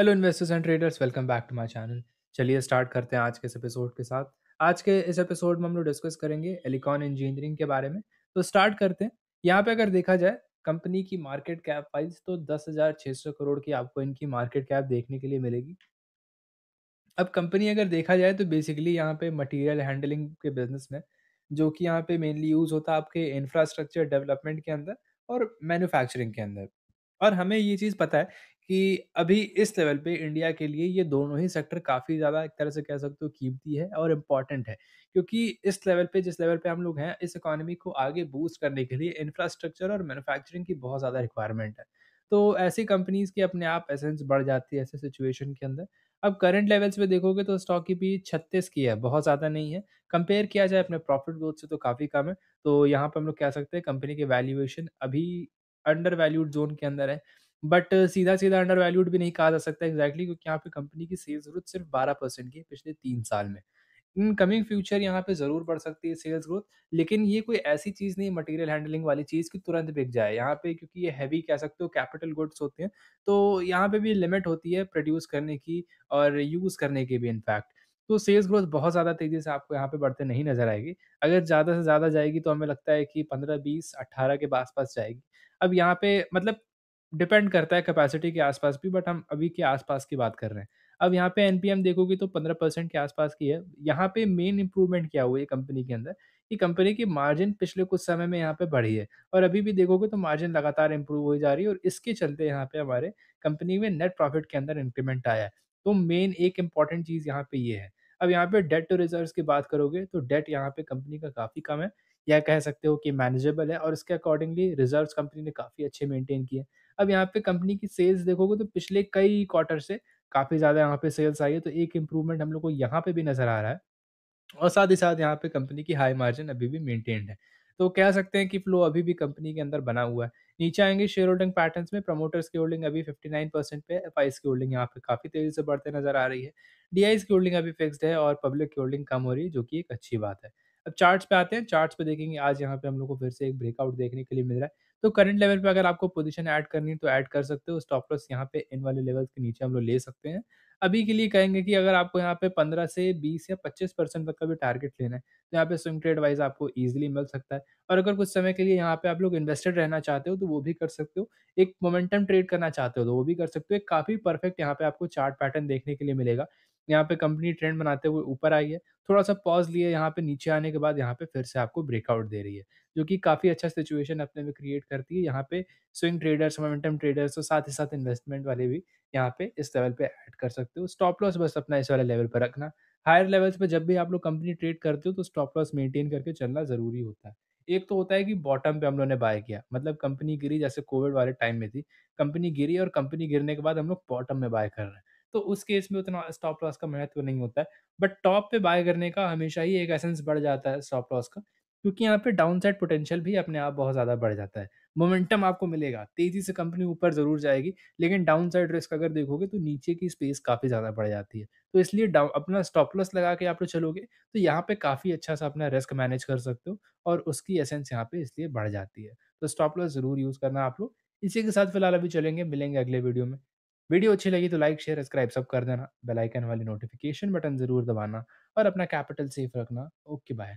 hello investors and traders welcome back to my channel चलिए start करते हैं आज के इस एपिसोड के साथ आज के इस एपिसोड में हम लोग डिस्कस करेंगे एलिकॉन इंजीनियरिंग के बारे में तो स्टार्ट करते हैं यहाँ पे अगर देखा जाए कंपनी की मार्केट कैप वाइज तो दस हज़ार छः सौ करोड़ की आपको इनकी मार्केट कैप देखने के लिए मिलेगी अब कंपनी अगर देखा जाए तो बेसिकली यहाँ पे मटेरियल हैंडलिंग के बिजनेस में जो कि यहाँ पे मेनली यूज़ होता है आपके इंफ्रास्ट्रक्चर डेवलपमेंट के अंदर और मैन्युफैक्चरिंग के अंदर और हमें ये चीज़ पता है कि अभी इस लेवल पे इंडिया के लिए ये दोनों ही सेक्टर काफ़ी ज़्यादा एक तरह से कह सकते हो कीमती है और इम्पॉर्टेंट है क्योंकि इस लेवल पे जिस लेवल पे हम लोग हैं इस इकोनॉमी को आगे बूस्ट करने के लिए इंफ्रास्ट्रक्चर और मैन्युफैक्चरिंग की बहुत ज़्यादा रिक्वायरमेंट है तो ऐसी कंपनीज की अपने आप एसेंस बढ़ जाती है ऐसे सिचुएशन के अंदर अब करंट लेवल्स पे देखोगे तो स्टॉक की पी छत्तीस की है बहुत ज़्यादा नहीं है कंपेयर किया जाए अपने प्रॉफिट ग्रोथ से तो काफ़ी कम है तो यहाँ पर हम लोग कह सकते हैं कंपनी के वैल्यूएशन अभी अंडर वैल्यूड जोन के अंदर है बट सीधा सीधा अंडर वैल्यूड भी नहीं कहा जा सकता एग्जैक्टली क्योंकि यहाँ पे कंपनी की सेल्स ग्रोथ सिर्फ बारह परसेंट की है पिछले तीन साल में इन कमिंग फ्यूचर यहाँ पे ज़रूर बढ़ सकती है सेल्स ग्रोथ लेकिन ये कोई ऐसी चीज़ नहीं मटेरियल हैंडलिंग वाली चीज़ की तुरंत बिक जाए यहाँ पे क्योंकि ये हैवी कह सकते हो कैपिटल गुड्स होते हैं तो यहाँ पे भी लिमिट होती है प्रोड्यूस करने की और यूज़ करने की भी इनफैक्ट तो सेल्स ग्रोथ बहुत ज़्यादा तेज़ी से आपको यहाँ पे बढ़ते नहीं नज़र आएगी अगर ज़्यादा से ज़्यादा जाएगी तो हमें लगता है कि पंद्रह बीस अट्ठारह के आसपास जाएगी अब यहाँ पे मतलब डिपेंड करता है कैपेसिटी के आसपास भी बट हम अभी के आसपास की बात कर रहे हैं अब यहाँ पे एनपीएम देखोगे तो पंद्रह परसेंट के आसपास की है यहाँ पे मेन इंप्रूवमेंट क्या हुआ है कंपनी के अंदर कि कंपनी की मार्जिन पिछले कुछ समय में यहाँ पे बढ़ी है और अभी भी देखोगे तो मार्जिन लगातार इंप्रूव हो जा रही है और इसके चलते यहाँ पे हमारे कंपनी में नेट प्रॉफिट के अंदर इंक्रीमेंट आया है तो मेन एक इंपॉर्टेंट चीज़ यहाँ पे ये है अब यहाँ पे डेट टू रिजर्व की बात करोगे तो डेट यहाँ पे कंपनी का काफ़ी कम है या कह सकते हो कि मैनेजेबल है और इसके अकॉर्डिंगली रिजर्व कंपनी ने काफ़ी अच्छे मेंटेन किए अब यहाँ पे कंपनी की सेल्स देखोगे तो पिछले कई क्वार्टर से काफ़ी ज़्यादा यहाँ पे सेल्स आई है तो एक इम्प्रूवमेंट हम लोग को यहाँ पे भी नज़र आ रहा है और साथ ही साथ यहाँ पे कंपनी की हाई मार्जिन अभी भी मेनटेन्ड है तो कह सकते हैं कि फ्लो अभी भी कंपनी के अंदर बना हुआ है नीचे आएंगे शेयर होल्डिंग पैटर्न्स में प्रमोटर्स की होल्डिंग अभी 59 परसेंट पे एफ की होल्डिंग यहाँ पे काफ़ी तेज़ी से बढ़ते नजर आ रही है डी की होल्डिंग अभी फिक्स्ड है और पब्लिक की होल्डिंग कम हो रही है जो कि एक अच्छी बात है अब चार्ट्स पे आते हैं चार्ट्स पे देखेंगे आज यहाँ पे हम लोग को फिर से एक ब्रेकआउट देखने के लिए मिल रहा है तो करंट लेवल पे अगर आपको पोजीशन ऐड करनी है तो ऐड कर सकते हो स्टॉप लॉस यहाँ पे इन वाले लेवल्स के नीचे हम लोग ले सकते हैं अभी के लिए कहेंगे कि अगर आपको यहाँ पे 15 से 20 या 25 परसेंट तक का भी टारगेट लेना है तो यहाँ पे स्विंग ट्रेड वाइज आपको इजीली मिल सकता है और अगर कुछ समय के लिए यहाँ पे आप लोग इन्वेस्टेड रहना चाहते हो तो वो भी कर सकते हो एक मोमेंटम ट्रेड करना चाहते हो तो वो भी कर सकते हो एक काफ़ी परफेक्ट यहाँ पे आपको चार्ट पैटर्न देखने के लिए मिलेगा यहाँ पे कंपनी ट्रेंड बनाते हुए ऊपर आई है थोड़ा सा पॉज लिए यहाँ पे नीचे आने के बाद यहाँ पे फिर से आपको ब्रेकआउट दे रही है जो कि काफ़ी अच्छा सिचुएशन अपने में क्रिएट करती है यहाँ पे स्विंग ट्रेडर्स मोमेंटम ट्रेडर्स और साथ ही साथ इन्वेस्टमेंट वाले भी यहाँ पे इस लेवल पे ऐड कर सकते हो स्टॉप लॉस बस अपना इस वाले लेवल पर रखना हायर लेवल्स पर जब भी आप लोग कंपनी ट्रेड करते हो तो स्टॉप लॉस मेंटेन करके चलना ज़रूरी होता है एक तो होता है कि बॉटम पे हम लोगों ने बाय किया मतलब कंपनी गिरी जैसे कोविड वाले टाइम में थी कंपनी गिरी और कंपनी गिरने के बाद हम लोग बॉटम में बाय कर रहे हैं तो उस केस में उतना स्टॉप लॉस का महत्व नहीं होता है बट टॉप पे बाय करने का हमेशा ही एक एसेंस बढ़ जाता है स्टॉप लॉस का क्योंकि यहाँ पे डाउन साइड पोटेंशियल भी अपने आप बहुत ज़्यादा बढ़ जाता है मोमेंटम आपको मिलेगा तेज़ी से कंपनी ऊपर ज़रूर जाएगी लेकिन डाउन साइड रिस्क अगर देखोगे तो नीचे की स्पेस काफ़ी ज़्यादा बढ़ जाती है तो इसलिए डाउन अपना स्टॉप लॉस लगा के आप लोग चलोगे तो यहाँ पे काफ़ी अच्छा सा अपना रिस्क मैनेज कर सकते हो और उसकी एसेंस यहाँ पे इसलिए बढ़ जाती है तो स्टॉप लॉस ज़रूर यूज़ करना आप लोग इसी के साथ फिलहाल अभी चलेंगे मिलेंगे अगले वीडियो में वीडियो अच्छी लगी तो लाइक शेयर सब्सक्राइब सब कर देना बेल आइकन वाली नोटिफिकेशन बटन ज़रूर दबाना और अपना कैपिटल सेफ रखना ओके बाय